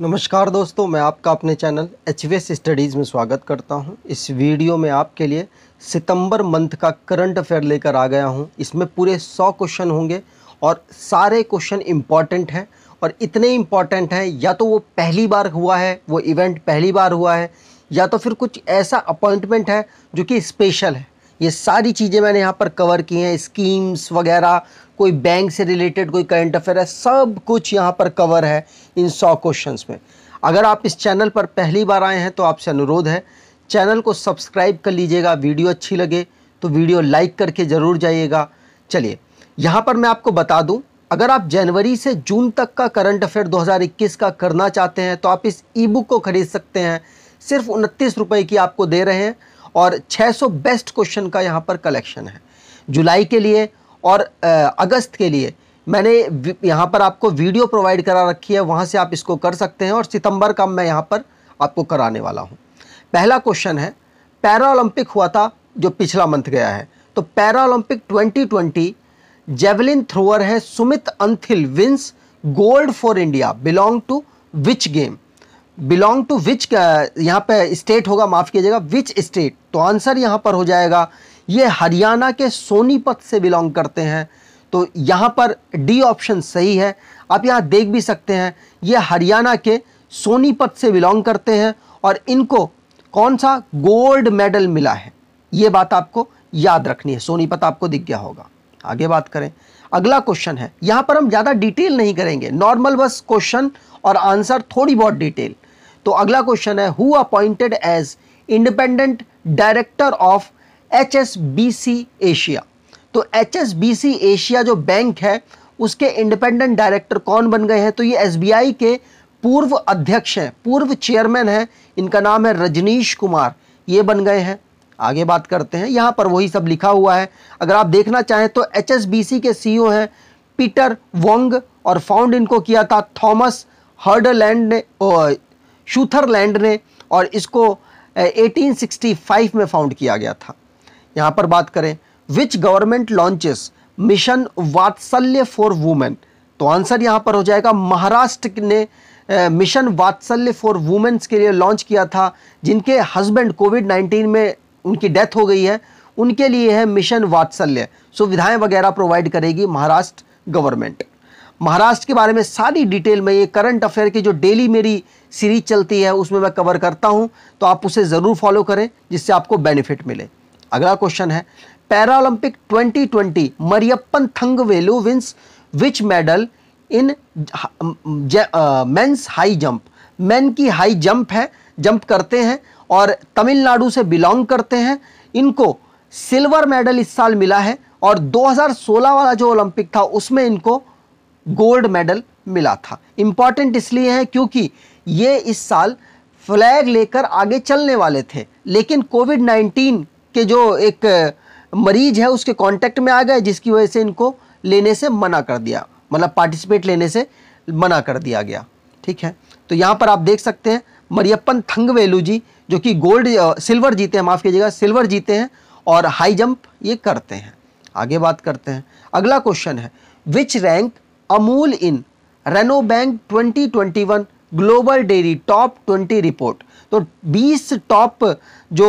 नमस्कार दोस्तों मैं आपका अपने चैनल एच स्टडीज़ में स्वागत करता हूं इस वीडियो में आपके लिए सितंबर मंथ का करंट अफेयर लेकर आ गया हूं इसमें पूरे सौ क्वेश्चन होंगे और सारे क्वेश्चन इम्पॉर्टेंट हैं और इतने इम्पॉर्टेंट हैं या तो वो पहली बार हुआ है वो इवेंट पहली बार हुआ है या तो फिर कुछ ऐसा अपॉइंटमेंट है जो कि स्पेशल है ये सारी चीज़ें मैंने यहाँ पर कवर की हैं स्कीम्स वगैरह कोई बैंक से रिलेटेड कोई करंट अफेयर है सब कुछ यहाँ पर कवर है इन सौ क्वेश्चंस में अगर आप इस चैनल पर पहली बार आए हैं तो आपसे अनुरोध है चैनल को सब्सक्राइब कर लीजिएगा वीडियो अच्छी लगे तो वीडियो लाइक करके ज़रूर जाइएगा चलिए यहाँ पर मैं आपको बता दूँ अगर आप जनवरी से जून तक का करंट अफेयर 2021 का करना चाहते हैं तो आप इस ई बुक को खरीद सकते हैं सिर्फ उनतीस रुपये की आपको दे रहे हैं और 600 बेस्ट क्वेश्चन का यहाँ पर कलेक्शन है जुलाई के लिए और अगस्त के लिए मैंने यहाँ पर आपको वीडियो प्रोवाइड करा रखी है वहाँ से आप इसको कर सकते हैं और सितंबर का मैं यहाँ पर आपको कराने वाला हूँ पहला क्वेश्चन है पैरा ओलंपिक हुआ था जो पिछला मंथ गया है तो पैरा ओलंपिक 2020 जेवलिन थ्रोअर है Sumit Antil wins gold for India belong to which game belong to which यहाँ पर स्टेट होगा माफ़ कीजिएगा विच स्टेट तो आंसर यहाँ पर हो जाएगा ये हरियाणा के सोनीपत से बिलोंग करते हैं तो यहाँ पर डी ऑप्शन सही है आप यहाँ देख भी सकते हैं ये हरियाणा के सोनीपत से बिलोंग करते हैं और इनको कौन सा गोल्ड मेडल मिला है ये बात आपको याद रखनी है सोनीपत आपको दिख गया होगा आगे बात करें अगला क्वेश्चन है यहाँ पर हम ज़्यादा डिटेल नहीं करेंगे नॉर्मल बस क्वेश्चन और आंसर थोड़ी बहुत डिटेल तो अगला क्वेश्चन है who appointed as independent director of H S B C Asia तो एच एशिया जो बैंक है उसके इंडिपेंडेंट डायरेक्टर कौन बन गए हैं तो ये एस के पूर्व अध्यक्ष हैं पूर्व चेयरमैन हैं इनका नाम है रजनीश कुमार ये बन गए हैं आगे बात करते हैं यहाँ पर वही सब लिखा हुआ है अगर आप देखना चाहें तो एच के सी e हैं पीटर वोंग और फाउंड इनको किया था थॉमस हर्डलैंड ने शूथरलैंड ने और इसको 1865 में फाउंड किया गया था यहाँ पर बात करें which government launches mission Vatsalya for women तो आंसर यहां पर हो जाएगा महाराष्ट्र ने मिशन वात्सल्य फॉर वुमेन्स के लिए लॉन्च किया था जिनके हस्बैंड कोविड 19 में उनकी डेथ हो गई है उनके लिए है मिशन वात्सल्य सुविधाएं वगैरह प्रोवाइड करेगी महाराष्ट्र गवर्नमेंट महाराष्ट्र के बारे में सारी डिटेल में ये करंट अफेयर की जो डेली मेरी सीरीज चलती है उसमें मैं कवर करता हूँ तो आप उसे ज़रूर फॉलो करें जिससे आपको बेनिफिट मिले अगला क्वेश्चन है Paralympic 2020 Mariappan Thangvelu wins which medal in men's high jump men की हाई जंप है जंप करते हैं और तमिलनाडु से बिलोंग करते हैं इनको सिल्वर मेडल इस साल मिला है और 2016 वाला जो ओलंपिक था उसमें इनको गोल्ड मेडल मिला था इम्पॉर्टेंट इसलिए है क्योंकि ये इस साल फ्लैग लेकर आगे चलने वाले थे लेकिन कोविड 19 के जो एक आ, मरीज है उसके कांटेक्ट में आ गए जिसकी वजह से इनको लेने से मना कर दिया मतलब पार्टिसिपेट लेने से मना कर दिया गया ठीक है तो यहाँ पर आप देख सकते हैं मरियप्पन थंगवेलू जी जो कि गोल्ड सिल्वर जीते हैं माफ़ कीजिएगा सिल्वर जीते हैं और हाई जंप ये करते हैं आगे बात करते हैं अगला क्वेश्चन है which rank Amul in Rabobank twenty global dairy top 20 report तो 20 टॉप जो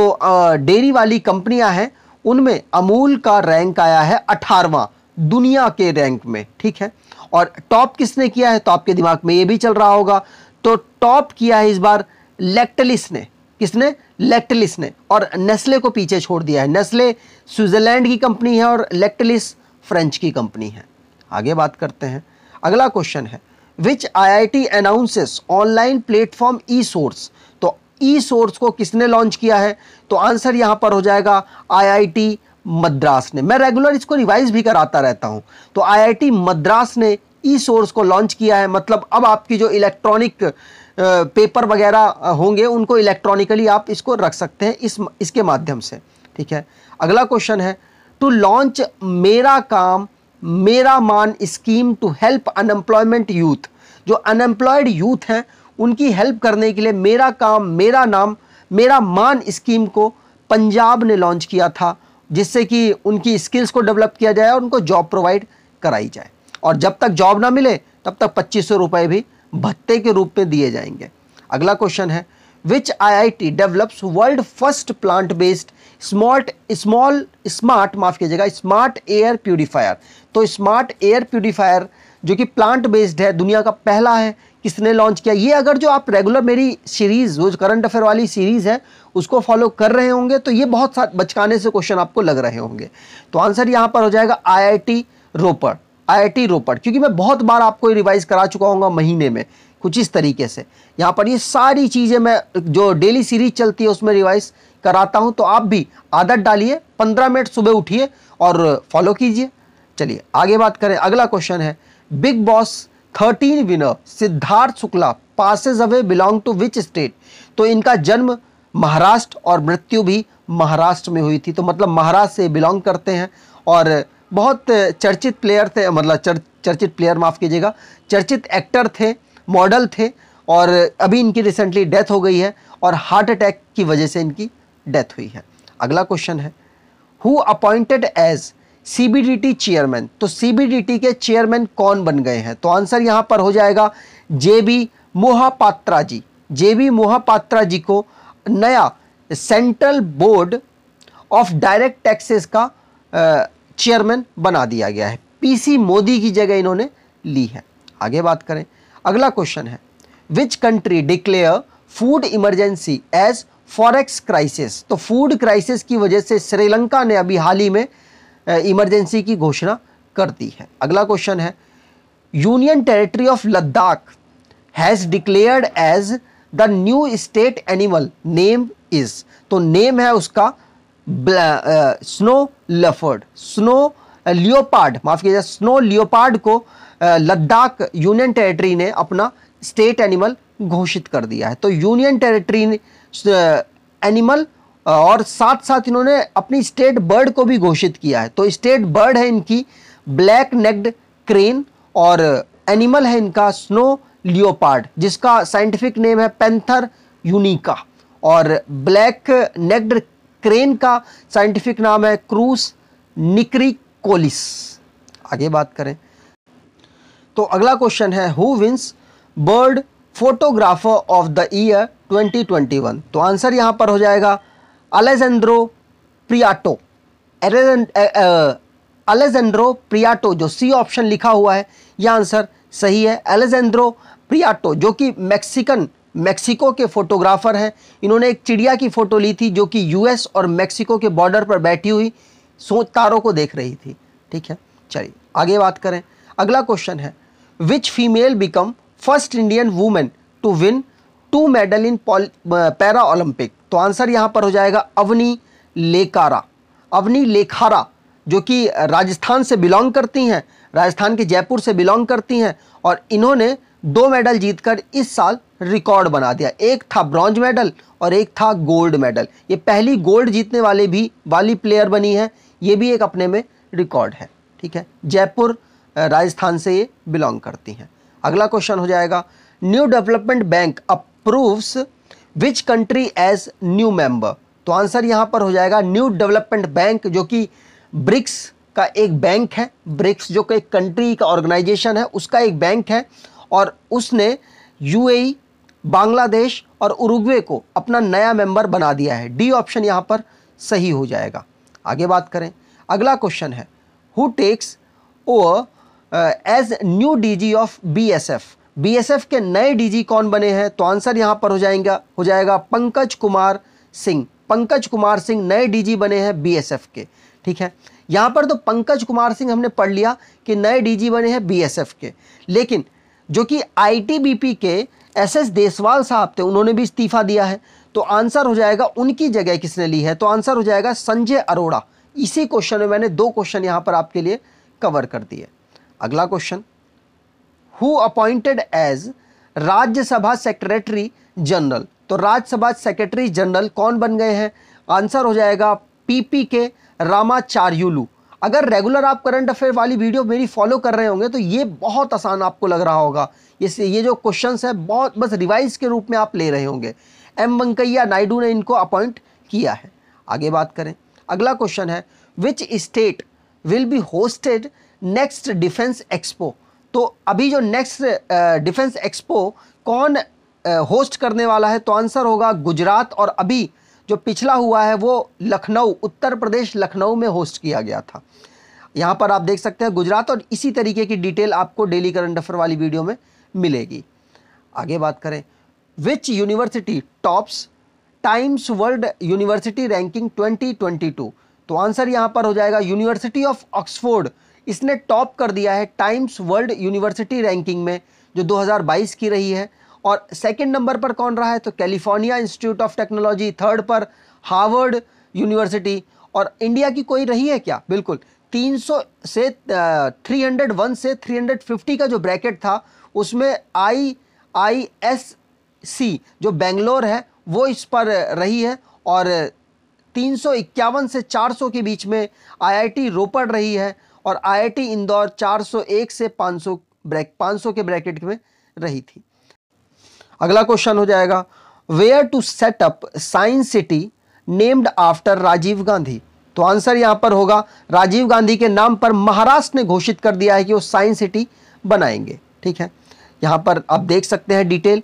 डेयरी वाली कंपनियां हैं उनमें अमूल का रैंक आया है अठारवा दुनिया के रैंक में ठीक है और टॉप किसने किया है तो आपके दिमाग में ये भी चल रहा होगा तो टॉप किया है इस बार लेक्टलिस ने किसने लेक्टलिस ने और नेस्ले को पीछे छोड़ दिया है नेस्ले स्विट्ज़रलैंड की कंपनी है और लेक्टलिस फ्रेंच की कंपनी है आगे बात करते हैं अगला क्वेश्चन है which I I T announces online platform E source E source को किसने लॉन्च किया है तो आंसर यहां पर हो जाएगा आईआईटी मद्रास ने मैं रेगुलर इसको रिवाइज भी कराता रहता हूं तो आईआईटी मद्रास ने ई सोर्स को लॉन्च किया है मतलब अब आपकी जो इलेक्ट्रॉनिक पेपर वगैरह होंगे उनको इलेक्ट्रॉनिकली आप इसको रख सकते हैं इस इसके माध्यम से ठीक है अगला क्वेश्चन है टू लॉन्च मेरा काम मेरा मान scheme to help unemployment youth जो अनएम्प्लॉयड यूथ हैं उनकी हेल्प करने के लिए मेरा काम मेरा नाम मेरा मान स्कीम को पंजाब ने लॉन्च किया था जिससे कि उनकी स्किल्स को डेवलप किया जाए और उनको जॉब प्रोवाइड कराई जाए और जब तक जॉब ना मिले तब तक पच्चीस सौ रुपये भी भत्ते के रूप में दिए जाएंगे अगला क्वेश्चन है which I I T develops world first plant based smart small smart माफ़ कीजिएगा स्मार्ट एयर प्योरीफायर तो स्मार्ट एयर प्योरीफायर जो कि प्लांट बेस्ड है दुनिया का पहला है किसने लॉन्च किया ये अगर जो आप रेगुलर मेरी सीरीज़ वो करंट अफेयर वाली सीरीज़ है उसको फॉलो कर रहे होंगे तो ये बहुत सा बचकाने से क्वेश्चन आपको लग रहे होंगे तो आंसर यहाँ पर हो जाएगा आई रोपड़ आई रोपड़ क्योंकि मैं बहुत बार आपको रिवाइज़ करा चुका हूँ महीने में कुछ इस तरीके से यहाँ पर ये सारी चीज़ें मैं जो डेली सीरीज चलती है उसमें रिवाइज कराता हूँ तो आप भी आदत डालिए पंद्रह मिनट सुबह उठिए और फॉलो कीजिए चलिए आगे बात करें अगला क्वेश्चन है Bigg Boss thirteen winner Siddharth Shukla passes away belong to which state तो इनका जन्म महाराष्ट्र और मृत्यु भी महाराष्ट्र में हुई थी तो मतलब महाराष्ट्र से बिलोंग करते हैं और बहुत चर्चित प्लेयर थे मतलब चर, चर्चित प्लेयर माफ़ कीजिएगा चर्चित एक्टर थे मॉडल थे और अभी इनकी रिसेंटली डेथ हो गई है और हार्ट अटैक की वजह से इनकी डेथ हुई है अगला क्वेश्चन है who appointed as CBDT chairman तो सीबीडीटी के चेयरमैन कौन बन गए हैं तो आंसर यहाँ पर हो जाएगा J B Mohapatra ji J B Mohapatra ji को नया central board of direct taxes का चेयरमैन बना दिया गया है पीसी मोदी की जगह इन्होंने ली है आगे बात करें अगला क्वेश्चन है which country declare food emergency as forex crisis तो फूड क्राइसिस की वजह से श्रीलंका ने अभी हाल ही में इमरजेंसी की घोषणा कर दी है अगला क्वेश्चन है union territory of Ladakh has declared as the new state animal name is तो नेम है उसका स्नो लफर्ड स्नो लियोपार्ड माफ़ कीजिए स्नो लियोपार्ड को लद्दाख यूनियन टेरिटरी ने अपना स्टेट एनिमल घोषित कर दिया है तो यूनियन टेरिटरी एनिमल और साथ साथ इन्होंने अपनी स्टेट बर्ड को भी घोषित किया है तो स्टेट बर्ड है इनकी ब्लैक नेक्ड क्रेन और एनिमल है इनका स्नो लियोपार्ड जिसका साइंटिफिक नेम है पेंथर यूनिका और ब्लैक नेक्ड क्रेन का साइंटिफिक नाम है क्रूस निक्रिकोलिस आगे बात करें तो अगला क्वेश्चन है who wins bird photographer of the year 2021 तो आंसर यहां पर हो जाएगा अलेजेंड्रो प्रियाटो अलेजेंड्रो प्रियाटो जो सी ऑप्शन लिखा हुआ है यह आंसर सही है अलेजेंड्रो प्रियाटो जो कि मैक्सिकन मैक्सिको के फोटोग्राफर हैं इन्होंने एक चिड़िया की फ़ोटो ली थी जो कि यूएस और मैक्सिको के बॉर्डर पर बैठी हुई सो तारों को देख रही थी ठीक है चलिए आगे बात करें अगला क्वेश्चन है which female become first Indian women to win two medal in para Olympic तो आंसर यहां पर हो जाएगा अवनी लेकारा अवनी लेखारा जो कि राजस्थान से बिलोंग करती हैं राजस्थान के जयपुर से बिलोंग करती हैं और इन्होंने दो मेडल जीतकर इस साल रिकॉर्ड बना दिया एक था ब्रॉन्ज मेडल और एक था गोल्ड मेडल ये पहली गोल्ड जीतने वाले भी वाली प्लेयर बनी है ये भी एक अपने में रिकॉर्ड है ठीक है जयपुर राजस्थान से ये बिलोंग करती हैं अगला क्वेश्चन हो जाएगा new development bank uh approves which country as new member तो आंसर यहां पर हो जाएगा न्यू डेवलपमेंट बैंक जो कि ब्रिक्स का एक बैंक है ब्रिक्स जो कि एक कंट्री का ऑर्गेनाइजेशन है उसका एक बैंक है और उसने यूएई बांग्लादेश e, और उरुग्वे को अपना नया मेंबर बना दिया है डी ऑप्शन यहां पर सही हो जाएगा आगे बात करें अगला क्वेश्चन है who takes over as new DG of BSF BSF के नए डीजी कौन बने हैं तो आंसर यहाँ पर हो जाएगा हो जाएगा पंकज कुमार सिंह पंकज कुमार सिंह नए डीजी बने हैं बीएसएफ के ठीक है यहाँ पर तो पंकज कुमार सिंह हमने पढ़ लिया कि नए डीजी बने हैं बीएसएफ के लेकिन जो कि आईटीबीपी के एसएस देसवाल साहब थे उन्होंने भी इस्तीफा दिया है तो आंसर हो जाएगा उनकी जगह किसने ली है तो आंसर हो जाएगा संजय अरोड़ा इसी क्वेश्चन में मैंने दो क्वेश्चन यहाँ पर आपके लिए कवर कर दिए अगला question who appointed as Rajya Sabha secretary general तो राज्यसभा सेक्रेटरी जनरल कौन बन गए हैं आंसर हो जाएगा पीपी के रामाचार्युलू अगर रेगुलर आप करंट अफेयर वाली वीडियो मेरी फॉलो कर रहे होंगे तो ये बहुत आसान आपको लग रहा होगा ये ये जो क्वेश्चंस है बहुत बस रिवाइज के रूप में आप ले रहे होंगे एम वेंकैया नायडू ने इनको अपॉइंट किया है आगे बात करें अगला क्वेश्चन है which state will be hosted next defence expo तो अभी जो नेक्स्ट डिफेंस एक्सपो कौन होस्ट करने वाला है तो आंसर होगा गुजरात और अभी जो पिछला हुआ है वो लखनऊ उत्तर प्रदेश लखनऊ में होस्ट किया गया था यहाँ पर आप देख सकते हैं गुजरात और इसी तरीके की डिटेल आपको डेली करंट अफेयर वाली वीडियो में मिलेगी आगे बात करें which university tops Times World University Ranking 2022 तो आंसर यहाँ पर हो जाएगा यूनिवर्सिटी ऑफ ऑक्सफोर्ड इसने टॉप कर दिया है टाइम्स वर्ल्ड यूनिवर्सिटी रैंकिंग में जो 2022 की रही है और सेकंड नंबर पर कौन रहा है तो California Institute of Technology third पर हार्वर्ड यूनिवर्सिटी और इंडिया की कोई रही है क्या बिल्कुल 300 से 301 से 350 का जो ब्रैकेट था उसमें आई आई एस सी जो बेंगलोर है वो इस पर रही है और तीन से 400 के बीच में आईआईटी रोपड़ रही है और आईआईटी इंदौर 401 से 500 ब्रैक 500 के ब्रैकेट में रही थी अगला क्वेश्चन हो जाएगा where to set up science city named after Rajiv Gandhi तो आंसर यहां पर होगा राजीव गांधी के नाम पर महाराष्ट्र ने घोषित कर दिया है कि वो साइंस सिटी बनाएंगे ठीक है यहां पर आप देख सकते हैं detail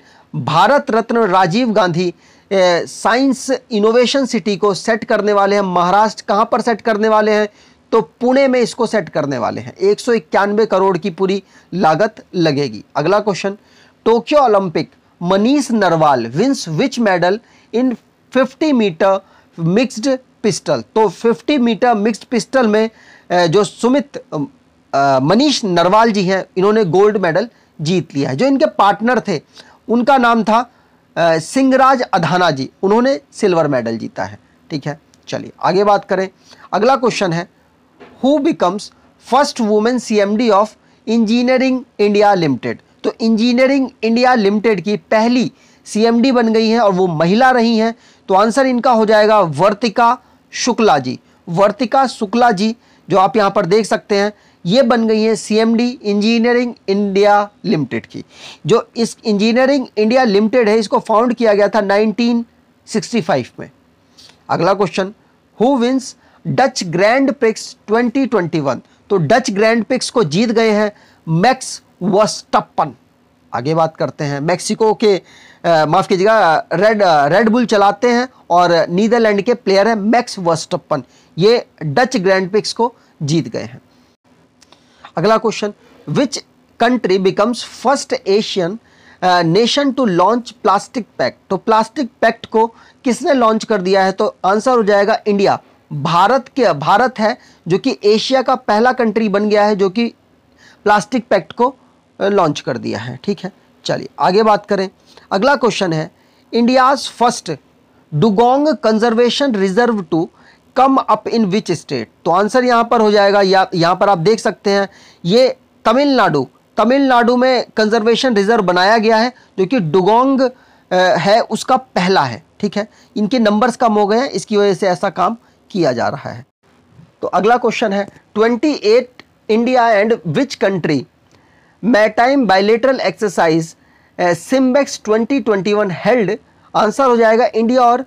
Bharat Ratna Rajiv Gandhi science innovation city को सेट करने वाले हैं महाराष्ट्र कहां पर सेट करने वाले हैं तो पुणे में इसको सेट करने वाले हैं एक सौ इक्यानवे करोड़ की पूरी लागत लगेगी अगला question Tokyo Olympic Manish Narwal wins which medal in 50 metre mixed pistol तो 50 मीटर मिक्स्ड पिस्टल में जो सुमित मनीष नरवाल जी हैं इन्होंने गोल्ड मेडल जीत लिया है जो इनके पार्टनर थे उनका नाम था सिंगराज अधाना जी उन्होंने सिल्वर मेडल जीता है ठीक है चलिए आगे बात करें अगला क्वेश्चन है who becomes first women CMD of Engineering India Limited तो इंजीनियरिंग इंडिया लिमिटेड की पहली सीएमडी बन गई हैं और वो महिला रही हैं तो आंसर इनका हो जाएगा वर्तिका शुक्ला जी वर्तिका शुक्ला जी जो आप यहाँ पर देख सकते हैं ये बन गई है सीएमडी इंजीनियरिंग इंडिया लिमिटेड की जो इस इंजीनियरिंग इंडिया लिमिटेड है इसको फाउंड किया गया था 1965 में अगला question who wins Dutch grand prix 2021 तो डच ग्रैंड पिक्स को जीत गए हैं मैक्स वस्टपन आगे बात करते हैं मैक्सिको के माफ़ कीजिएगा रेड रेड बुल चलाते हैं और नीदरलैंड के प्लेयर हैं मैक्स वस्टपन ये डच ग्रैंड पिक्स को जीत गए हैं अगला question which country becomes first Asian nation to launch plastic pact तो प्लास्टिक पैक्ट को किसने लॉन्च कर दिया है तो आंसर हो जाएगा इंडिया भारत के भारत है जो कि एशिया का पहला कंट्री बन गया है जो कि प्लास्टिक पैक्ट को लॉन्च कर दिया है ठीक है चलिए आगे बात करें अगला क्वेश्चन है India's first dugong conservation reserve to come up in which state तो आंसर यहाँ पर हो जाएगा या यहाँ पर आप देख सकते हैं ये तमिलनाडु तमिलनाडु में कंजर्वेशन रिजर्व बनाया गया है जो कि डुगोंग है उसका पहला है ठीक है इनके नंबर्स कम हो गए हैं इसकी वजह से ऐसा काम किया जा रहा है तो अगला क्वेश्चन है 28 India and which country maritime bilateral exercise SIMBEX 2021 held answer हो जाएगा इंडिया और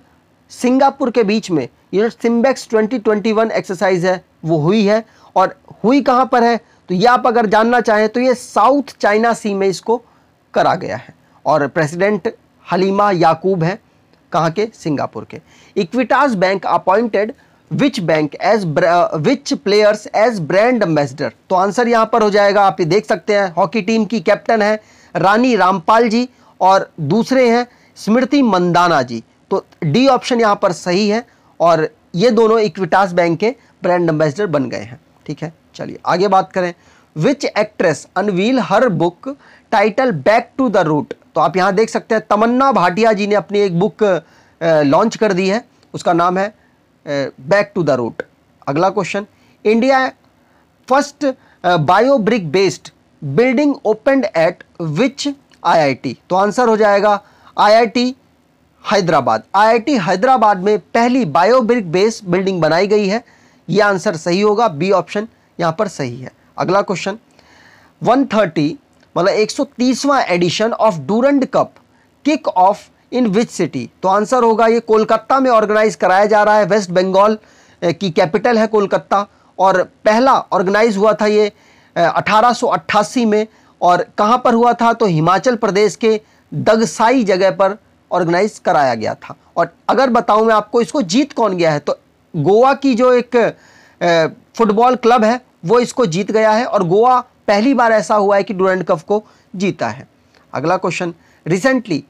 सिंगापुर के बीच में ये जो सिम्बेक्स 2021 एक्सरसाइज है वो हुई है और हुई कहाँ पर है तो ये आप अगर जानना चाहें तो ये साउथ चाइना सी में इसको करा गया है और प्रेसिडेंट हलीमा याकूब है कहाँ के सिंगापुर के Equitas bank appointed which bank as which players as brand ambassador तो आंसर यहां पर हो जाएगा आप ये देख सकते हैं हॉकी टीम की कैप्टन है रानी रामपाल जी और दूसरे हैं स्मृति मंदाना जी तो डी ऑप्शन यहां पर सही है और ये दोनों इक्विटास बैंक के ब्रांड एम्बेसडर बन गए हैं ठीक है चलिए आगे बात करें which actress unveil her book title back to the root तो आप यहां देख सकते हैं तमन्ना भाटिया जी ने अपनी एक बुक लॉन्च कर दी है उसका नाम है बैक टू द रूट अगला question India first bio brick based building open at which IIT तो आंसर हो जाएगा आईआईटी हैदराबाद आईआईटी हैदराबाद में पहली बायोब्रिक बेस्ड बिल्डिंग बनाई गई है यह आंसर सही होगा बी ऑप्शन यहां पर सही है अगला क्वेश्चन 130 मतलब 130वां edition of Durand cup kick off in which city तो आंसर होगा ये कोलकाता में ऑर्गेनाइज कराया जा रहा है वेस्ट बंगाल की कैपिटल है कोलकाता और पहला ऑर्गेनाइज हुआ था ये अठारह में और कहाँ पर हुआ था तो हिमाचल प्रदेश के दगसाई जगह पर ऑर्गेनाइज कराया गया था और अगर बताऊँ मैं आपको इसको जीत कौन गया है तो गोवा की जो एक फुटबॉल क्लब है वो इसको जीत गया है और गोवा पहली बार ऐसा हुआ है कि डूरेंट कप को जीता है अगला question recently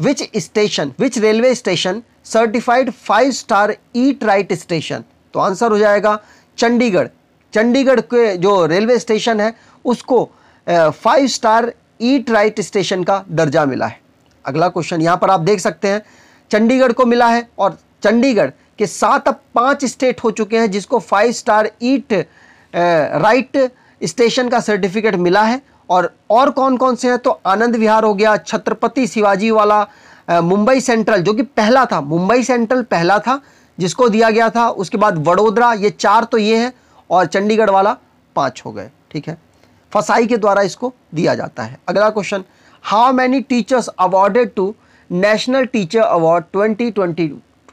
which station which railway station certified five star eat right station तो आंसर हो जाएगा चंडीगढ़ चंडीगढ़ के जो रेलवे स्टेशन है उसको five star eat right station का दर्जा मिला है अगला क्वेश्चन यहाँ पर आप देख सकते हैं चंडीगढ़ को मिला है और चंडीगढ़ के सात अब पांच स्टेट हो चुके हैं जिसको five star eat right station का सर्टिफिकेट मिला है और और कौन कौन से हैं तो आनंद विहार हो गया छत्रपति शिवाजी वाला मुंबई सेंट्रल जो कि पहला था मुंबई सेंट्रल पहला था जिसको दिया गया था उसके बाद वडोदरा ये चार तो ये हैं और चंडीगढ़ वाला पाँच हो गए ठीक है फसाई के द्वारा इसको दिया जाता है अगला question how many teachers awarded to national teacher award twenty twenty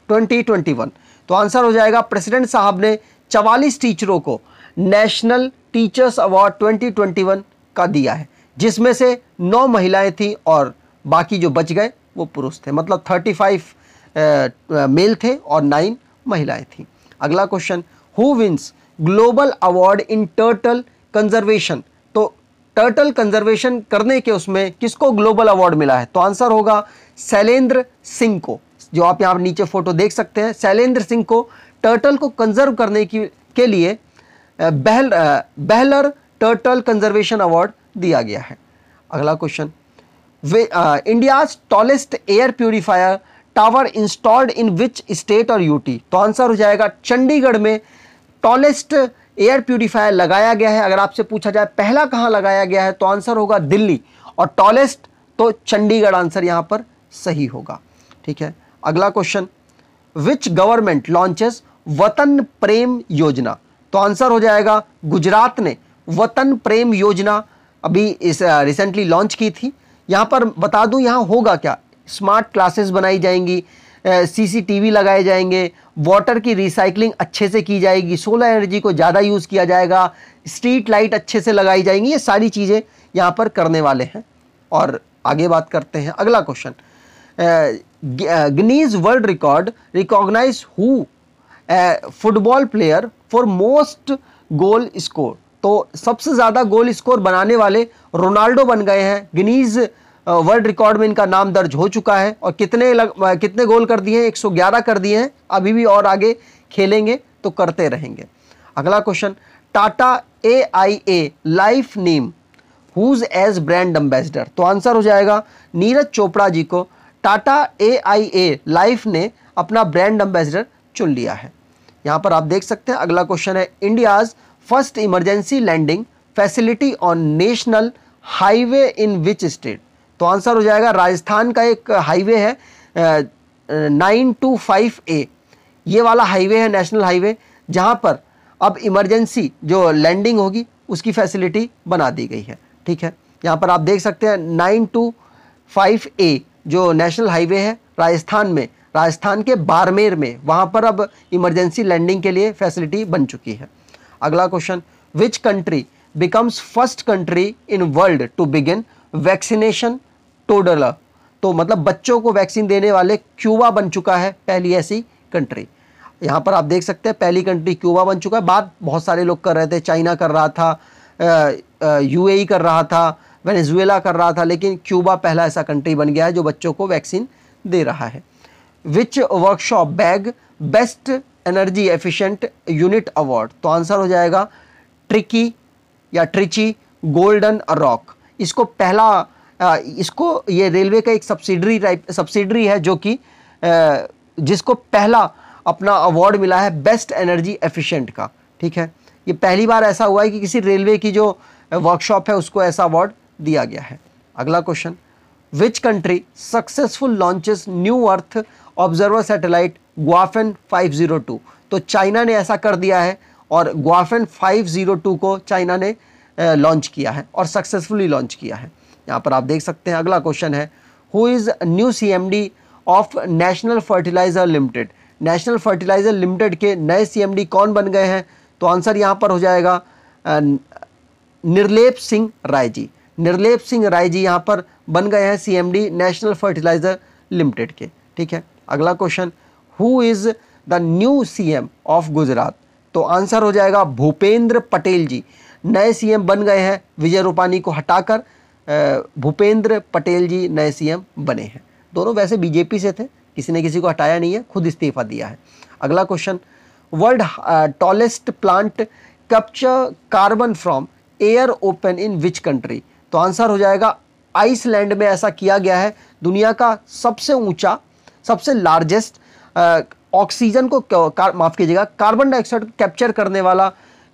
twenty twenty one तो आंसर हो जाएगा प्रेसिडेंट साहब ने चवालीस टीचरों को national teachers award twenty twenty one का दिया है जिसमें से नौ महिलाएं थीं और बाकी जो बच गए वो पुरुष थे मतलब थर्टी फाइव मेल थे और नाइन महिलाएं थीं अगला question who wins global award in turtle conservation तो टर्टल कंजर्वेशन करने के उसमें किसको ग्लोबल अवार्ड मिला है तो आंसर होगा शैलेंद्र सिंह को जो आप यहाँ नीचे फोटो देख सकते हैं शैलेंद्र सिंह को टर्टल को कंजर्व करने की के लिए बहल बहलर टर्टल कंजर्वेशन अवार्ड दिया गया है अगला question India's tallest air purifier tower installed in which state और यूटी तो आंसर हो जाएगा चंडीगढ़ में टॉलेस्ट एयर प्यूरिफायर लगाया गया है अगर आपसे पूछा जाए पहला कहां लगाया गया है तो आंसर होगा दिल्ली और टॉलेस्ट तो चंडीगढ़ आंसर यहां पर सही होगा ठीक है अगला क्वेश्चन विच गवर्नमेंट लॉन्चेस वतन प्रेम योजना तो आंसर हो जाएगा गुजरात ने वतन प्रेम योजना अभी इस रिसेंटली लॉन्च की थी यहाँ पर बता दूँ यहाँ होगा क्या स्मार्ट क्लासेस बनाई जाएंगी सीसीटीवी लगाए जाएंगे वाटर की रिसाइकलिंग अच्छे से की जाएगी सोलर एनर्जी को ज़्यादा यूज़ किया जाएगा स्ट्रीट लाइट अच्छे से लगाई जाएंगी ये सारी चीज़ें यहाँ पर करने वाले हैं और आगे बात करते हैं अगला question Guinness world record recognize who football player for most goal score तो सबसे ज़्यादा गोल स्कोर बनाने वाले रोनाल्डो बन गए हैं गिनीज़ वर्ल्ड रिकॉर्ड में इनका नाम दर्ज हो चुका है और कितने लग, कितने गोल कर दिए हैं एक कर दिए हैं अभी भी और आगे खेलेंगे तो करते रहेंगे अगला question Tata A I A life name whose as brand ambassador तो आंसर हो जाएगा नीरज चोपड़ा जी को Tata A I A life ने अपना ब्रांड एम्बेसडर चुन लिया है यहां पर आप देख सकते हैं अगला क्वेश्चन है India's first emergency landing facility on national highway in which state तो आंसर हो जाएगा राजस्थान का एक हाईवे है नाइन टू फाइव ए ये वाला हाईवे है नेशनल हाईवे जहाँ पर अब इमरजेंसी जो लैंडिंग होगी उसकी फैसिलिटी बना दी गई है ठीक है यहाँ पर आप देख सकते हैं नाइन टू फाइव ए जो नेशनल हाईवे है राजस्थान में राजस्थान के बाड़मेर में वहाँ पर अब इमरजेंसी लैंडिंग के लिए फैसिलिटी बन चुकी है अगला question which country becomes first country in world to begin vaccination toddler तो मतलब बच्चों को वैक्सीन देने वाले क्यूबा बन चुका है पहली ऐसी कंट्री यहाँ पर आप देख सकते हैं पहली कंट्री क्यूबा बन चुका है बात बहुत सारे लोग कर रहे थे चाइना कर रहा था यूएई e कर रहा था वेनेजुएला कर रहा था लेकिन क्यूबा पहला ऐसा कंट्री बन गया है जो बच्चों को वैक्सीन दे रहा है which workshop bag best energy efficient unit award तो आंसर हो जाएगा ट्रिकी या ट्रिची गोल्डन रॉक इसको पहला इसको ये रेलवे का एक सब्सिडरी टाइप सब्सिडरी है जो कि जिसको पहला अपना अवार्ड मिला है बेस्ट एनर्जी एफिशिएंट का ठीक है ये पहली बार ऐसा हुआ है कि किसी रेलवे की जो वर्कशॉप है उसको ऐसा अवार्ड दिया गया है अगला question which country successful launches new earth observer satellite Gaofen 502 तो चाइना ने ऐसा कर दिया है और ग्वाफेन 502 को चाइना ने लॉन्च किया है और सक्सेसफुली लॉन्च किया है यहाँ पर आप देख सकते हैं अगला क्वेश्चन है who is new C of national fertilizer limited national fertilizer limited के नए सी कौन बन गए हैं तो आंसर यहाँ पर हो जाएगा निर्लेप सिंह राय जी निर्लेप सिंह राय जी यहाँ पर बन गए हैं सीएमडी नेशनल फर्टिलाइज़र लिमिटेड के ठीक है अगला question who is the new C M of Gujarat तो आंसर हो जाएगा भूपेंद्र पटेल जी नए सीएम बन गए हैं विजय रूपानी को हटाकर भूपेंद्र पटेल जी नए सीएम बने हैं दोनों वैसे बीजेपी से थे किसी ने किसी को हटाया नहीं है खुद इस्तीफा दिया है अगला question world tallest plant capture carbon from air open in which country तो आंसर हो जाएगा आइसलैंड में ऐसा किया गया है दुनिया का सबसे ऊंचा सबसे लार्जेस्ट ऑक्सीजन को माफ़ कीजिएगा कार्बन डाइऑक्साइड को कैप्चर करने वाला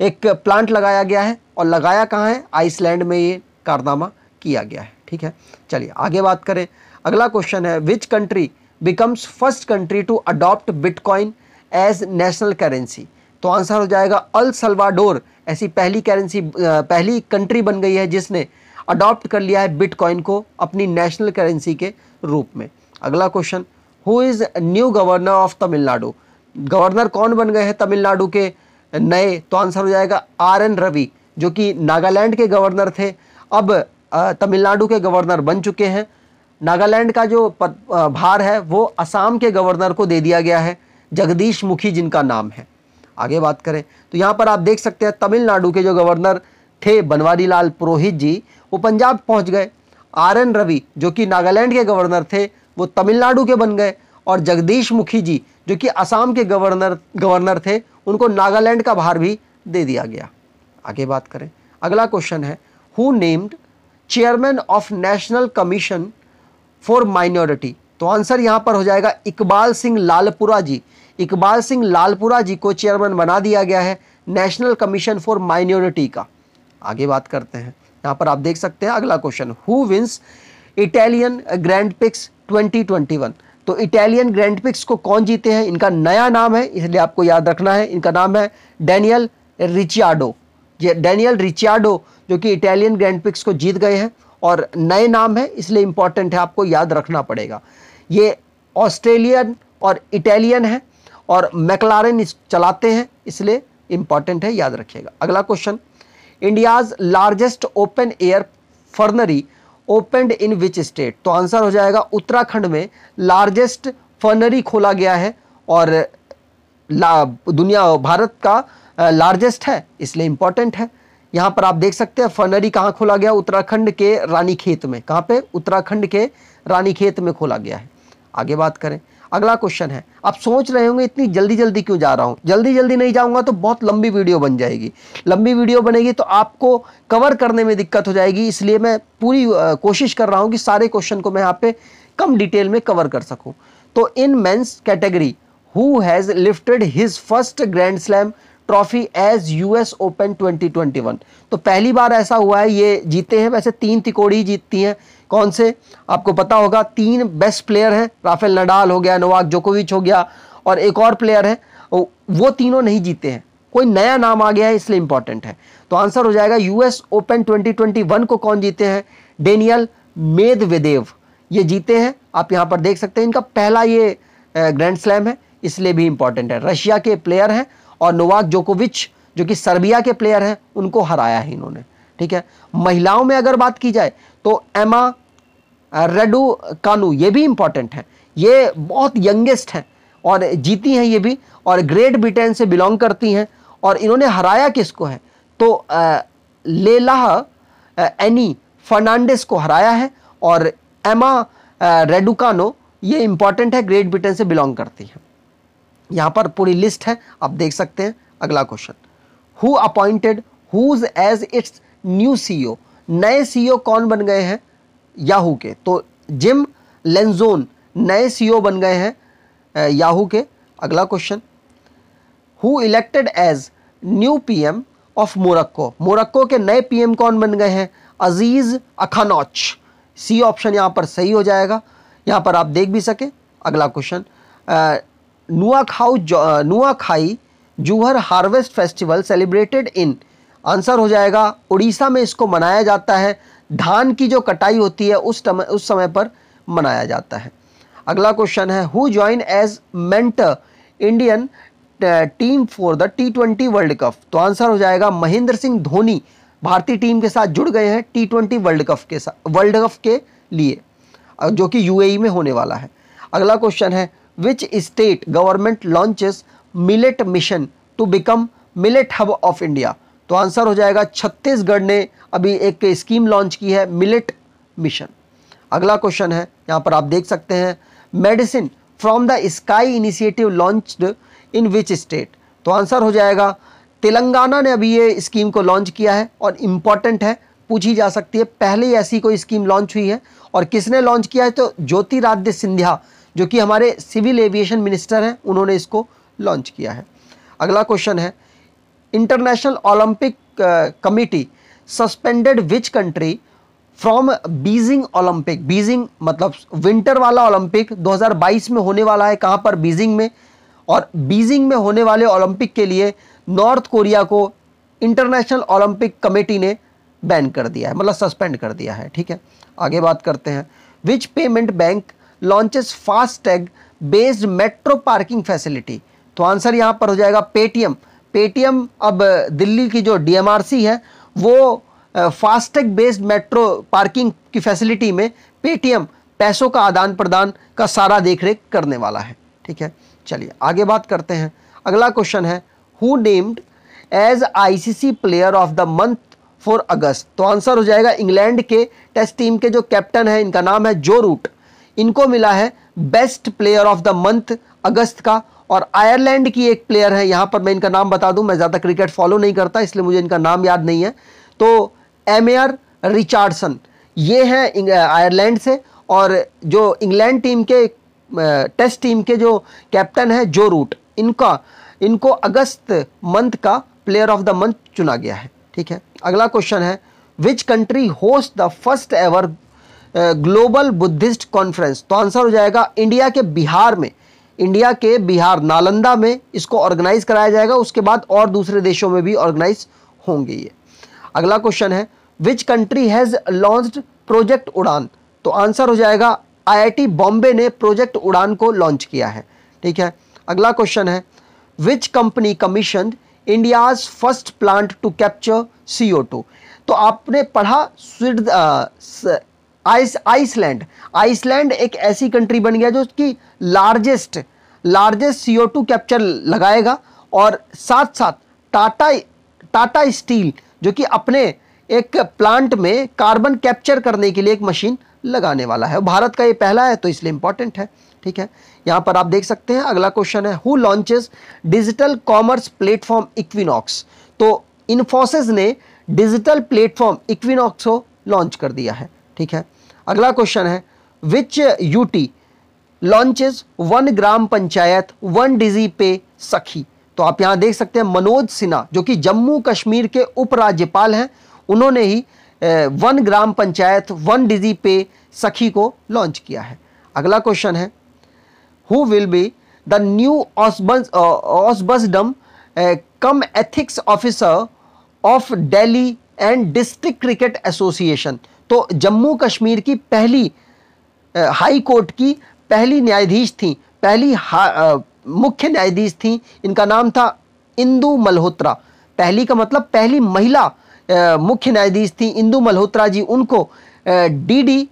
एक प्लांट लगाया गया है और लगाया कहाँ है आइसलैंड में ये कारनामा किया गया है ठीक है चलिए आगे बात करें अगला क्वेश्चन है which country becomes first country to adopt bitcoin as national currency तो आंसर हो जाएगा अल सलवाडोर ऐसी पहली करेंसी पहली कंट्री बन गई है जिसने अडॉप्ट कर लिया है बिटकॉइन को अपनी नेशनल करेंसी के रूप में अगला question who is new governor of Tamil Nadu governor कौन बन गए हैं तमिलनाडु के नए तो आंसर हो जाएगा आर एन रवि जो कि नागालैंड के गवर्नर थे अब तमिलनाडु के गवर्नर बन चुके हैं नागालैंड का जो भार है वो असम के गवर्नर को दे दिया गया है जगदीश मुखी जिनका नाम है आगे बात करें तो यहाँ पर आप देख सकते हैं तमिलनाडु के जो गवर्नर थे बनवारी लाल पुरोहित जी वो पंजाब पहुँच गए आर एन रवि जो कि नागालैंड के गवर्नर थे वो तमिलनाडु के बन गए और जगदीश मुखी जी जो कि असम के गवर्नर गवर्नर थे उनको नागालैंड का भार भी दे दिया गया आगे बात करें अगला क्वेश्चन है who named chairman of national commission for minority तो आंसर यहां पर हो जाएगा इकबाल सिंह लालपुरा जी इकबाल सिंह लालपुरा जी को चेयरमैन बना दिया गया है नेशनल कमीशन फॉर माइनॉरिटी का आगे बात करते हैं यहां पर आप देख सकते हैं अगला question who wins Italian grand prix 2021 तो इटालियन ग्रैंड पिक्स को कौन जीते हैं इनका नया नाम है इसलिए आपको याद रखना है इनका नाम है डैनियल रिचियाडो डैनियल रिचियाडो जो कि इटालियन ग्रैंड पिक्स को जीत गए हैं और नए नाम है इसलिए इम्पॉर्टेंट है आपको याद रखना पड़ेगा ये ऑस्ट्रेलियन और इटालियन है और मैकलारन चलाते हैं इसलिए इम्पॉर्टेंट है याद रखिएगा अगला question India's largest open air fernery opened in which state तो आंसर हो जाएगा उत्तराखंड में लार्जेस्ट फनरी खोला गया है और दुनिया भारत का लार्जेस्ट है इसलिए इंपॉर्टेंट है यहाँ पर आप देख सकते हैं फनरी कहाँ खोला गया उत्तराखंड के रानीखेत में कहाँ पे उत्तराखंड के रानीखेत में खोला गया है आगे बात करें अगला क्वेश्चन है आप सोच रहे होंगे इतनी जल्दी जल्दी क्यों जा रहा हूँ जल्दी जल्दी नहीं जाऊँगा तो बहुत लंबी वीडियो बन जाएगी लंबी वीडियो बनेगी तो आपको कवर करने में दिक्कत हो जाएगी इसलिए मैं पूरी कोशिश कर रहा हूँ कि सारे क्वेश्चन को मैं यहाँ पे कम डिटेल में कवर कर सकूँ तो in men's category who has lifted his first grand slam trophy as US open won तो पहली बार ऐसा हुआ है ये जीते हैं वैसे तीन तिकोड़ी जीतती हैं कौन से आपको पता होगा तीन बेस्ट प्लेयर हैं राफेल नडाल हो गया नोवाक जोकोविच हो गया और एक और प्लेयर है वो तीनों नहीं जीते हैं कोई नया नाम आ गया है इसलिए इंपॉर्टेंट है तो आंसर हो जाएगा यूएस ओपन 2021 को कौन जीते हैं डेनियल मेदवेदेव ये जीते हैं आप यहां पर देख सकते हैं इनका पहला ये ग्रैंड स्लैम है इसलिए भी इंपॉर्टेंट है रशिया के प्लेयर हैं और नोवाक जोकोविच जो कि सर्बिया के प्लेयर हैं उनको हराया है इन्होंने ठीक है महिलाओं में अगर बात की जाए तो एमा रेडू कानू ये भी इम्पॉर्टेंट है ये बहुत यंगेस्ट हैं और जीती हैं ये भी और ग्रेट ब्रिटेन से बिलोंग करती हैं और इन्होंने हराया किसको है तो लेला लेलाह एनी फर्नांडिस को हराया है और एमा रेडुकानो uh, ये इम्पॉर्टेंट है ग्रेट ब्रिटेन से बिलोंग करती है यहाँ पर पूरी लिस्ट है आप देख सकते हैं अगला question who appointed whose as its new CEO नए सीईओ e कौन बन गए हैं याहू के तो जिम लेंजोन नए सीईओ e बन गए हैं याहू के अगला question who elected as new PM of Morocco Morocco के नए पीएम कौन बन गए हैं अजीज़ अखानोच सी ऑप्शन यहां पर सही हो जाएगा यहां पर आप देख भी सके अगला क्वेश्चन नुआ Nuakhai Nuakhai Juhar harvest festival celebrated in answer हो जाएगा उड़ीसा में इसको मनाया जाता है धान की जो कटाई होती है उस समय उस समय पर मनाया जाता है अगला क्वेश्चन है who join as mentor Indian team for the T twenty world cup तो आंसर हो जाएगा महेंद्र सिंह धोनी भारतीय टीम के साथ जुड़ गए हैं टी ट्वेंटी वर्ल्ड कप के साथ वर्ल्ड कप के लिए जो कि यूएई e में होने वाला है अगला क्वेश्चन है which state government launches millet mission to become millet hub of India तो आंसर हो जाएगा छत्तीसगढ़ ने अभी एक स्कीम लॉन्च की है मिलेट मिशन अगला क्वेश्चन है यहाँ पर आप देख सकते हैं medicine from the sky initiative launched in which state तो आंसर हो जाएगा तेलंगाना ने अभी ये स्कीम को लॉन्च किया है और इम्पॉर्टेंट है पूछी जा सकती है पहले ऐसी कोई स्कीम लॉन्च हुई है और किसने लॉन्च किया है तो ज्योतिराद्य सिंधिया जो कि हमारे सिविल एविएशन मिनिस्टर हैं उन्होंने इसको लॉन्च किया है अगला क्वेश्चन है international Olympic committee suspended which country from Beijing Olympic Beijing मतलब विंटर वाला ओलंपिक 2022 में होने वाला है कहाँ पर बीजिंग में और बीजिंग में होने वाले ओलंपिक के लिए नॉर्थ कोरिया को इंटरनेशनल ओलंपिक कमेटी ने बैन कर दिया है मतलब सस्पेंड कर दिया है ठीक है आगे बात करते हैं which payment bank launches fast tag based metro parking facility तो आंसर यहाँ पर हो जाएगा पेटीएम पेटीएम अब दिल्ली की जो डीएमआरसी है वो फास्टैग बेस्ड मेट्रो पार्किंग की फैसिलिटी में पेटीएम पैसों का आदान प्रदान का सारा देख रेख करने वाला है ठीक है चलिए आगे बात करते हैं अगला क्वेश्चन है who named as ICC player of the month for August तो आंसर हो जाएगा इंग्लैंड के टेस्ट टीम के जो कैप्टन है इनका नाम है जो रूट इनको मिला है best player of the month August का और आयरलैंड की एक प्लेयर है यहाँ पर मैं इनका नाम बता दूँ मैं ज़्यादा क्रिकेट फॉलो नहीं करता इसलिए मुझे इनका नाम याद नहीं है तो एमेयर रिचार्डसन ये हैं आयरलैंड से और जो इंग्लैंड टीम के टेस्ट टीम के जो कैप्टन हैं जो रूट इनका इनको अगस्त मंथ का प्लेयर ऑफ द मंथ चुना गया है ठीक है अगला क्वेश्चन है which country host the first ever global Buddhist conference तो आंसर हो जाएगा इंडिया के बिहार में इंडिया के बिहार नालंदा में इसको ऑर्गेनाइज कराया जाएगा उसके बाद और दूसरे देशों में भी ऑर्गेनाइज होंगे ये अगला क्वेश्चन है which country has launch project Udan तो आंसर हो जाएगा आईआईटी बॉम्बे ने प्रोजेक्ट उड़ान को लॉन्च किया है ठीक है अगला क्वेश्चन है which company commission India's first plant to capture C तो आपने पढ़ा आइस आइसलैंड आइसलैंड एक ऐसी कंट्री बन गया जो कि largest largest CO two capture लगाएगा और साथ साथ टाटा टाटा स्टील जो कि अपने एक प्लांट में कार्बन कैप्चर करने के लिए एक मशीन लगाने वाला है भारत का ये पहला है तो इसलिए इम्पॉर्टेंट है ठीक है यहाँ पर आप देख सकते हैं अगला क्वेश्चन है who launches digital commerce platform Equinox तो इन्फोसिस ने डिजिटल प्लेटफॉर्म इक्विनॉक्स को लॉन्च कर दिया है ठीक है अगला क्वेश्चन है which UT launches one gram panchayat one digi pay sakhi तो आप यहां देख सकते हैं मनोज सिन्हा जो कि जम्मू कश्मीर के उपराज्यपाल हैं उन्होंने ही one gram panchayat one digi pay sakhi को लॉन्च किया है अगला क्वेश्चन है who will be the new ऑसबस ऑसबसडम cum ethics officer of Delhi and district cricket association तो जम्मू कश्मीर की पहली हाई कोर्ट की पहली न्यायाधीश थी पहली आ, मुख्य न्यायाधीश थी इनका नाम था इंदू मल्होत्रा पहली का मतलब पहली महिला मुख्य न्यायाधीश थी इंदू मल्होत्रा जी उनको डी डी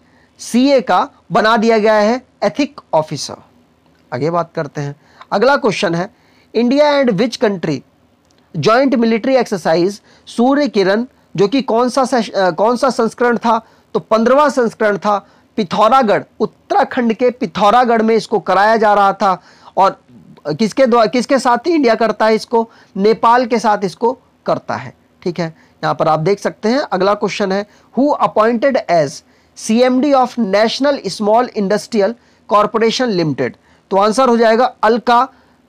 सी ए का बना दिया गया है एथिक ऑफिसर आगे बात करते हैं अगला क्वेश्चन है India and which country joint military exercise Surya Kiran जो कि कौन सा कौन सा संस्करण था तो पंद्रवा संस्करण था पिथौरागढ़ उत्तराखंड के पिथौरागढ़ में इसको कराया जा रहा था और किसके द्वारा किसके साथ ही इंडिया करता है इसको नेपाल के साथ इसको करता है ठीक है यहाँ पर आप देख सकते हैं अगला क्वेश्चन है who appointed as CMD of national small industrial corporation limited तो आंसर हो जाएगा अलका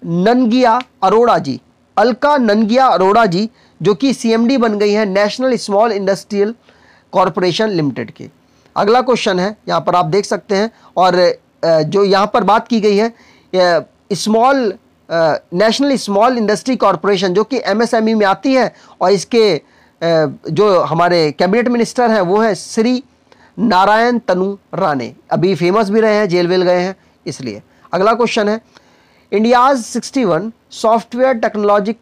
ननगिया अरोड़ा जी अलका ननगिया अरोड़ा जी जो कि सी बन गई है national small industrial corporation limited की अगला क्वेश्चन है यहाँ पर आप देख सकते हैं और जो यहाँ पर बात की गई है small national small industry corporation जो कि एमएसएमई e में आती है और इसके जो हमारे कैबिनेट मिनिस्टर हैं वो है श्री नारायण तनु राणे अभी फेमस भी रहे हैं जेल वेल गए हैं इसलिए अगला क्वेश्चन है India's 61 software technology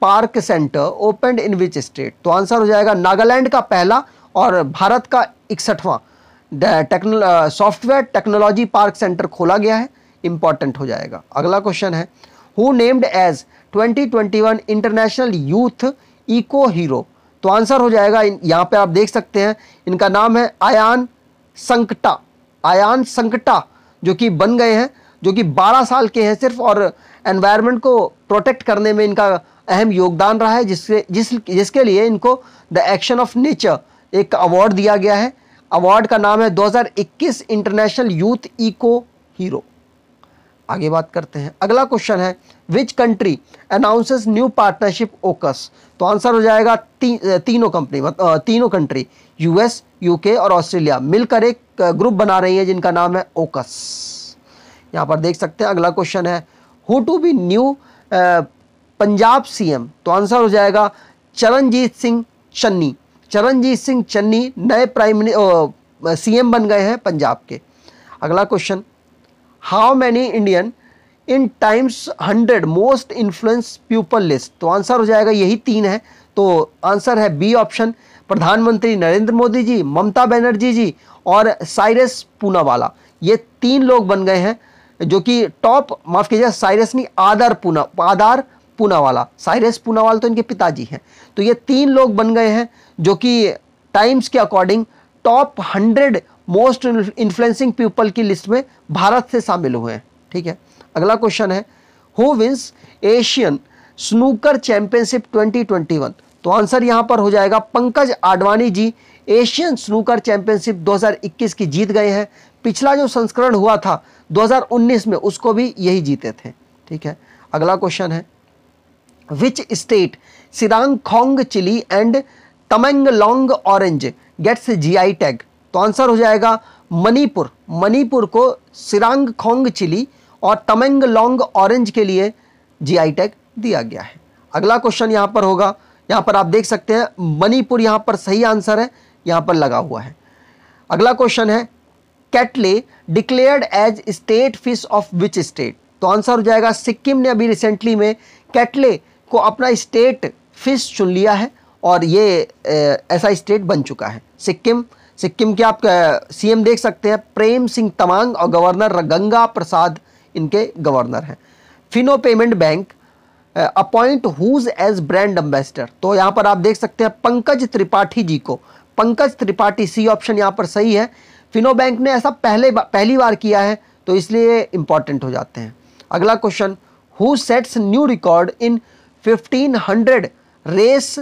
park centre open in which state तो आंसर हो जाएगा नागालैंड का पहला और भारत का इकसठवां सॉफ्टवेयर टेक्नोलॉजी पार्क सेंटर खोला गया है इंपॉर्टेंट हो जाएगा अगला क्वेश्चन है who named as 2021 international youth eco hero तो आंसर हो जाएगा यहाँ पे आप देख सकते हैं इनका नाम है आयान संकटा आयान संकटा जो कि बन गए हैं जो कि 12 साल के हैं सिर्फ और एनवायरनमेंट को प्रोटेक्ट करने में इनका अहम योगदान रहा है जिसके जिस जिसके लिए इनको द एक्शन ऑफ नेचर एक अवार्ड दिया गया है अवार्ड का नाम है 2021 इंटरनेशनल यूथ इको हीरो आगे बात करते हैं अगला क्वेश्चन है which country announces new partnership AUKUS तो आंसर हो जाएगा ती, तीनों कंपनी तीनों कंट्री यूएस यूके और ऑस्ट्रेलिया मिलकर एक ग्रुप बना रही है जिनका नाम है ओकस यहां पर देख सकते हैं अगला क्वेश्चन है who to be new Punjab CM तो आंसर हो जाएगा चरणजीत सिंह चन्नी चरणजीत सिंह चन्नी नए प्राइम सीएम बन गए हैं पंजाब के अगला question how many Indian in Times hundred most influence people list तो आंसर हो जाएगा यही तीन है तो आंसर है बी ऑप्शन प्रधानमंत्री नरेंद्र मोदी जी ममता बनर्जी जी और साइरस पूनावाला ये तीन लोग बन गए हैं जो कि टॉप माफ़ कीजिए साइरस नहीं आधार पूना आदार पूनावाला साइरस पूनावाला तो इनके पिताजी हैं तो ये तीन लोग बन गए हैं जो कि टाइम्स के according top hundred most influencing people की लिस्ट में भारत से शामिल हुए हैं ठीक है अगला क्वेश्चन है who wins Asian snooker championship 2021 तो आंसर यहां पर हो जाएगा Pankaj Advani ji Asian snooker championship 2021 की जीत गए हैं पिछला जो संस्करण हुआ था 2019 में उसको भी यही जीते थे ठीक है अगला क्वेश्चन है which chili and chili and orange gets G I tag तो आंसर हो जाएगा मणिपुर मणिपुर को सिरांग खोंग चिली और तमेंग ऑरेंज के लिए आई टैग दिया गया है अगला क्वेश्चन यहाँ पर होगा यहाँ पर आप देख सकते हैं मणिपुर यहाँ पर सही आंसर है यहाँ पर लगा हुआ है अगला क्वेश्चन है catla declared as state fish of which state तो आंसर हो जाएगा सिक्किम ने अभी रिसेंटली में कैटले को अपना स्टेट फिश चुन लिया है और ये ऐसा स्टेट बन चुका है सिक्किम सिक्किम के आप सीएम देख सकते हैं प्रेम सिंह तमांग और गवर्नर गंगा प्रसाद इनके गवर्नर हैं Fino payment bank appoint whose as brand ambassador तो यहाँ पर आप देख सकते हैं पंकज त्रिपाठी जी को पंकज त्रिपाठी सी ऑप्शन यहाँ पर सही है फिनो बैंक ने ऐसा पहले पहली बार किया है तो इसलिए इंपॉर्टेंट हो जाते हैं अगला question who sets new record in 1500 race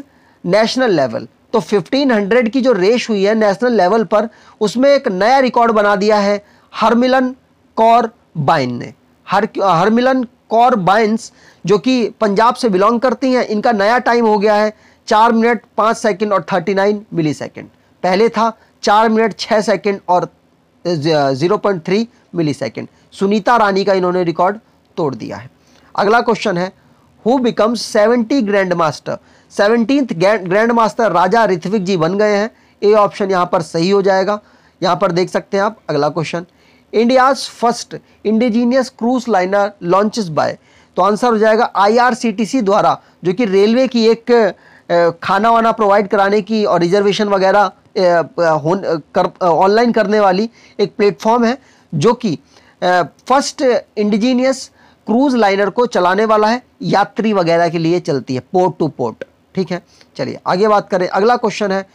national level तो 1500 की जो रेस हुई है नेशनल लेवल पर उसमें एक नया रिकॉर्ड बना दिया है हरमिलन कौर बाइन ने हर हरमिलन कौर बाइंस जो कि पंजाब से बिलोंग करती हैं इनका नया टाइम हो गया है चार मिनट पाँच सेकेंड और थर्टी नाइन मिली सेकेंड पहले था चार मिनट छः सेकेंड और zero point three millisecond Sunita Rani का इन्होंने रिकॉर्ड तोड़ दिया है अगला क्वेश्चन है who becomes seventy grandmaster seventeenth grandmaster Raja Ritvik ji बन गए हैं ए ऑप्शन यहाँ पर सही हो जाएगा यहाँ पर देख सकते हैं आप अगला question India's first indigenous cruise liner launches by तो आंसर हो जाएगा आईआरसीटीसी द्वारा जो कि रेलवे की एक खाना वाना प्रोवाइड कराने की और रिजर्वेशन वगैरह ऑनलाइन कर, करने वाली एक प्लेटफॉर्म है जो कि फर्स्ट इंडिजीनियस क्रूज लाइनर को चलाने वाला है यात्री वगैरह के लिए चलती है पोर्ट टू पोर्ट ठीक है चलिए आगे बात करें अगला क्वेश्चन है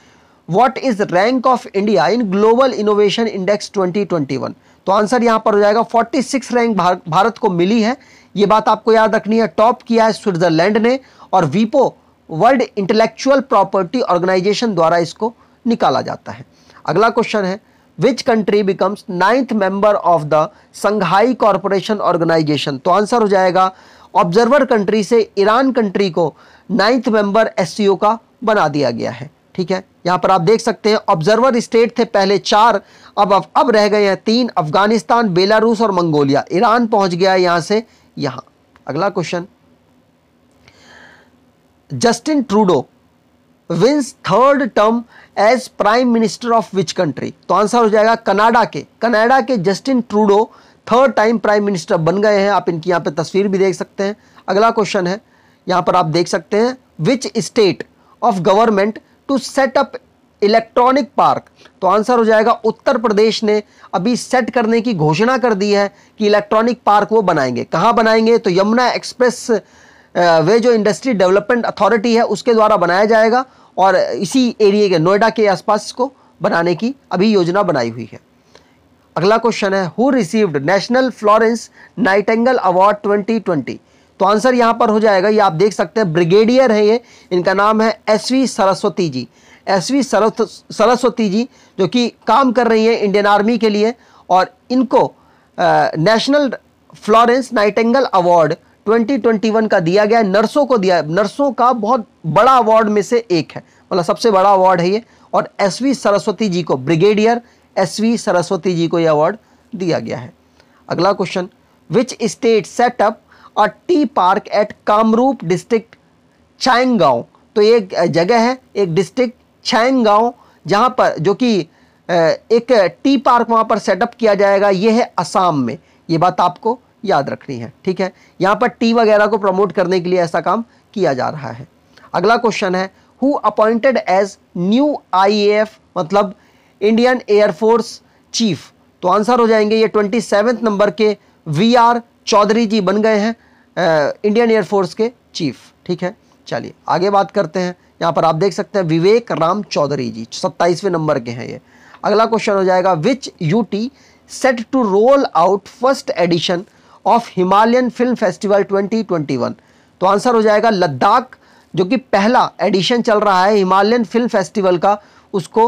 what is rank of India in global innovation index 2021 तो आंसर यहां पर हो जाएगा 46 रैंक भारत को मिली है यह बात आपको याद रखनी है टॉप किया है स्विट्जरलैंड ने और वीपो वर्ल्ड इंटेलेक्चुअल प्रॉपर्टी ऑर्गेनाइजेशन द्वारा इसको निकाला जाता है अगला क्वेश्चन है which country becomes ninth member of the Shanghai corporation organisation तो आंसर हो जाएगा ऑब्जर्वर कंट्री से ईरान कंट्री को नाइन्थ मेंबर एस का बना दिया गया है ठीक है यहाँ पर आप देख सकते हैं ऑब्जर्वर स्टेट थे पहले चार अब अब, अब रह गए हैं तीन अफगानिस्तान बेलारूस और मंगोलिया ईरान पहुंच गया है यहाँ से यहाँ अगला question Justin Trudeau wins third term as prime minister of which country तो आंसर हो जाएगा कनाडा के कनाडा के Justin Trudeau third time prime minister बन गए हैं आप इनकी यहाँ पे तस्वीर भी देख सकते हैं अगला क्वेश्चन है यहाँ पर आप देख सकते हैं which state of government to set up electronic park तो आंसर हो जाएगा उत्तर प्रदेश ने अभी सेट करने की घोषणा कर दी है कि इलेक्ट्रॉनिक पार्क वो बनाएंगे कहाँ बनाएंगे तो यमुना एक्सप्रेस वे जो इंडस्ट्री डेवलपमेंट अथॉरिटी है उसके द्वारा बनाया जाएगा और इसी एरिए के नोएडा के आसपास को बनाने की अभी योजना बनाई हुई है अगला क्वेश्चन है who received national Florence Nightingale award 2020 तो आंसर यहाँ पर हो जाएगा ये आप देख सकते हैं ब्रिगेडियर है ये इनका नाम है S V Saraswati ji S V Saraswati ji जो कि काम कर रही हैं इंडियन आर्मी के लिए और इनको नेशनल फ्लोरेंस नाइटेंगल अवार्ड 2021 का दिया गया है नर्सों को दिया नर्सों का बहुत बड़ा अवार्ड में से एक है मतलब सबसे बड़ा अवार्ड है ये और एस वी सरस्वती जी को brigadier S V Saraswati ji को यह अवार्ड दिया गया है अगला question which state set up a tea park at Kamrup district गाँव तो एक जगह है एक डिस्ट्रिक्ट गाँव जहाँ पर जो कि एक टी पार्क वहाँ पर सेटअप किया जाएगा ये है असम में ये बात आपको याद रखनी है ठीक है यहाँ पर टी वगैरह को प्रमोट करने के लिए ऐसा काम किया जा रहा है अगला क्वेश्चन है हु अपॉइंटेड एज न्यू आई मतलब इंडियन एयरफोर्स चीफ तो आंसर हो जाएंगे ये ट्वेंटी नंबर के वी आर चौधरी जी बन गए हैं इंडियन एयरफोर्स के चीफ ठीक है चलिए आगे बात करते हैं यहाँ पर आप देख सकते हैं विवेक राम चौधरी जी सत्ताईसवें नंबर के हैं ये अगला क्वेश्चन हो जाएगा which UT set to roll out first edition of Himalayan film festival 2021 तो आंसर हो जाएगा लद्दाख जो कि पहला एडिशन चल रहा है हिमालयन फिल्म फेस्टिवल का उसको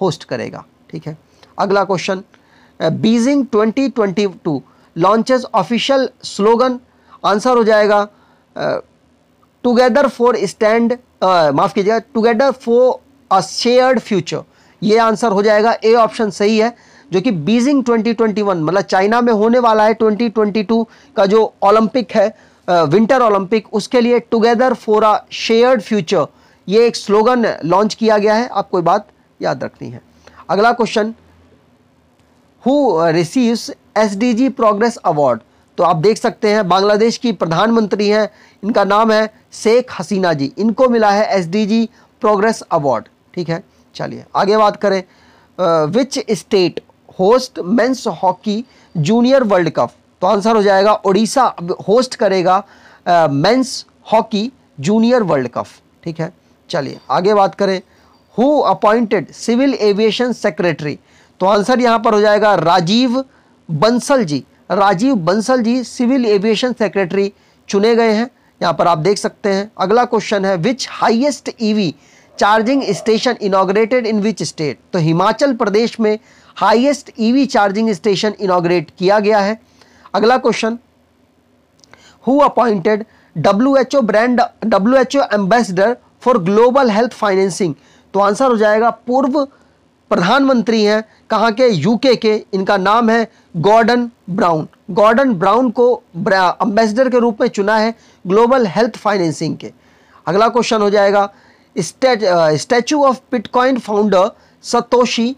होस्ट करेगा ठीक है अगला question Beijing 2022 twenty official slogan answer हो जाएगा टुगेदर फॉर स्टैंड माफ़ कीजिएगा together for a shared future ये आंसर हो जाएगा ए ऑप्शन सही है जो कि बीजिंग 2021 मतलब चाइना में होने वाला है 2022 का जो ओलंपिक है विंटर ओलंपिक उसके लिए together for a shared future ये एक स्लोगन लॉन्च किया गया है आप कोई बात याद रखनी है अगला question who receives SDG progress award तो आप देख सकते हैं बांग्लादेश की प्रधानमंत्री हैं इनका नाम है शेख हसीना जी इनको मिला है एस प्रोग्रेस अवार्ड ठीक है चलिए आगे बात करें which state host men's hockey junior world cup तो आंसर हो जाएगा उड़ीसा होस्ट करेगा men's hockey junior world cup ठीक है चलिए आगे बात करें who appointed civil aviation secretary तो आंसर यहां पर हो जाएगा Rajiv Bansal ji Rajiv Bansal ji civil aviation secretary चुने गए हैं यहाँ पर आप देख सकते हैं अगला क्वेश्चन है which highest EV charging station inaugurated in which state तो हिमाचल प्रदेश में highest EV charging station inaugurate किया गया है अगला question who appointed W H O brand W H O ambassador for global health financing तो आंसर हो जाएगा पूर्व प्रधानमंत्री हैं कहाँ के यूके के इनका नाम है गॉर्डन ब्राउन गॉर्डन ब्राउन को अम्बेसडर के रूप में चुना है ग्लोबल हेल्थ फाइनेंसिंग के अगला क्वेश्चन हो जाएगा statue of Bitcoin founder Satoshi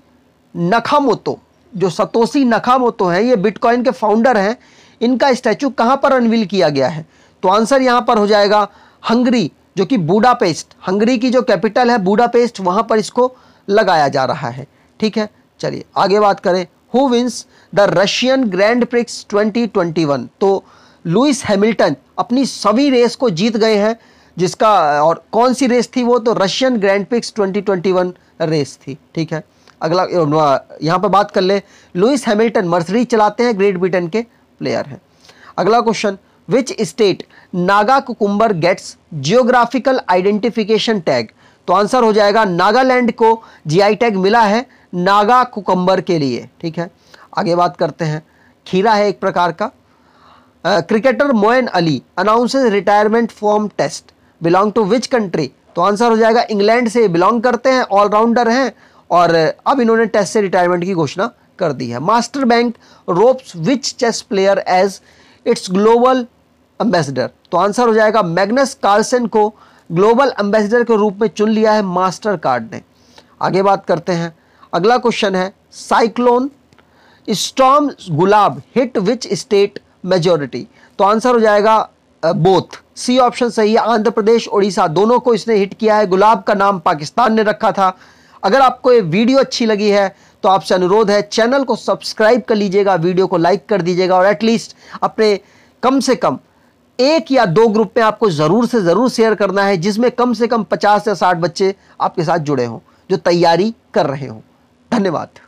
Nakamoto जो सतोसी नखामोतो है ये बिटकॉइन के फाउंडर हैं इनका स्टैचू कहाँ पर अनवील किया गया है तो आंसर यहाँ पर हो जाएगा हंगरी जो कि बूडापेस्ट हंगरी की जो कैपिटल है बूडापेस्ट वहाँ पर इसको लगाया जा रहा है ठीक है चलिए आगे बात करें who wins the Russian grand prix 2021 तो लुइस हैमिल्टन अपनी सभी रेस को जीत गए हैं जिसका और कौन सी रेस थी वो तो रशियन ग्रैंड प्रिक्स 2021 रेस थी ठीक है अगला यहाँ पर बात कर ले लुइस हैमिल्टन मर्सरी चलाते हैं ग्रेट ब्रिटेन के प्लेयर हैं अगला question which state Naga cucumber gets geographical identification tag तो आंसर हो जाएगा नागालैंड को जीआई टैग मिला है नागा कुकुम्बर के लिए ठीक है आगे बात करते हैं खीरा है एक प्रकार का cricketer Moeen Ali announce retirement from test belong to which country तो आंसर हो जाएगा इंग्लैंड से बिलोंग करते हैं ऑलराउंडर हैं और अब इन्होंने टेस्ट से रिटायरमेंट की घोषणा कर दी है master bank ropes which chess player as its global ambassador तो आंसर हो जाएगा मैग्नस कार्लसन को ग्लोबल एम्बेसडर के रूप में चुन लिया है मास्टर कार्ड ने आगे बात करते हैं अगला क्वेश्चन है cyclone storm Gulab hit which state majority तो आंसर हो जाएगा बोथ सी ऑप्शन सही है आंध्र प्रदेश उड़ीसा दोनों को इसने हिट किया है गुलाब का नाम पाकिस्तान ने रखा था अगर आपको ये वीडियो अच्छी लगी है तो आपसे अनुरोध है चैनल को सब्सक्राइब कर लीजिएगा वीडियो को लाइक कर दीजिएगा और एटलीस्ट अपने कम से कम एक या दो ग्रुप में आपको ज़रूर से ज़रूर शेयर करना है जिसमें कम से कम पचास या साठ बच्चे आपके साथ जुड़े हों जो तैयारी कर रहे हों धन्यवाद